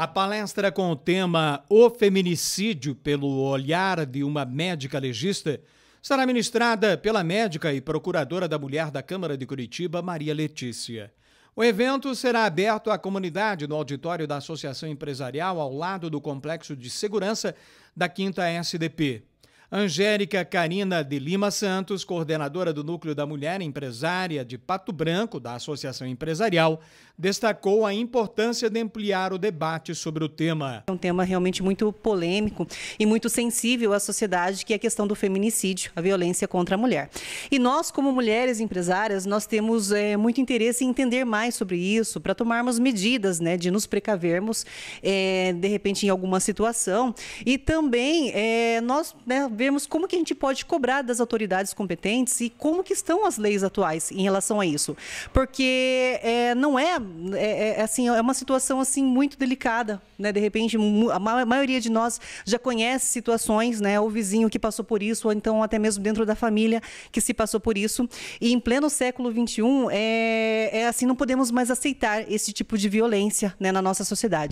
A palestra com o tema O Feminicídio pelo Olhar de uma Médica Legista será ministrada pela médica e procuradora da mulher da Câmara de Curitiba, Maria Letícia. O evento será aberto à comunidade no auditório da Associação Empresarial, ao lado do Complexo de Segurança da 5 SDP. Angélica Carina de Lima Santos, coordenadora do Núcleo da Mulher Empresária de Pato Branco, da Associação Empresarial, destacou a importância de ampliar o debate sobre o tema. É um tema realmente muito polêmico e muito sensível à sociedade, que é a questão do feminicídio, a violência contra a mulher. E nós, como mulheres empresárias, nós temos é, muito interesse em entender mais sobre isso, para tomarmos medidas, né, de nos precavermos, é, de repente, em alguma situação. E também, é, nós... Né, vemos como que a gente pode cobrar das autoridades competentes e como que estão as leis atuais em relação a isso. Porque é, não é, é, é, é assim, é uma situação assim muito delicada, né? De repente, a maioria de nós já conhece situações, né? O vizinho que passou por isso, ou então até mesmo dentro da família que se passou por isso. E em pleno século XXI, é, é assim, não podemos mais aceitar esse tipo de violência né, na nossa sociedade.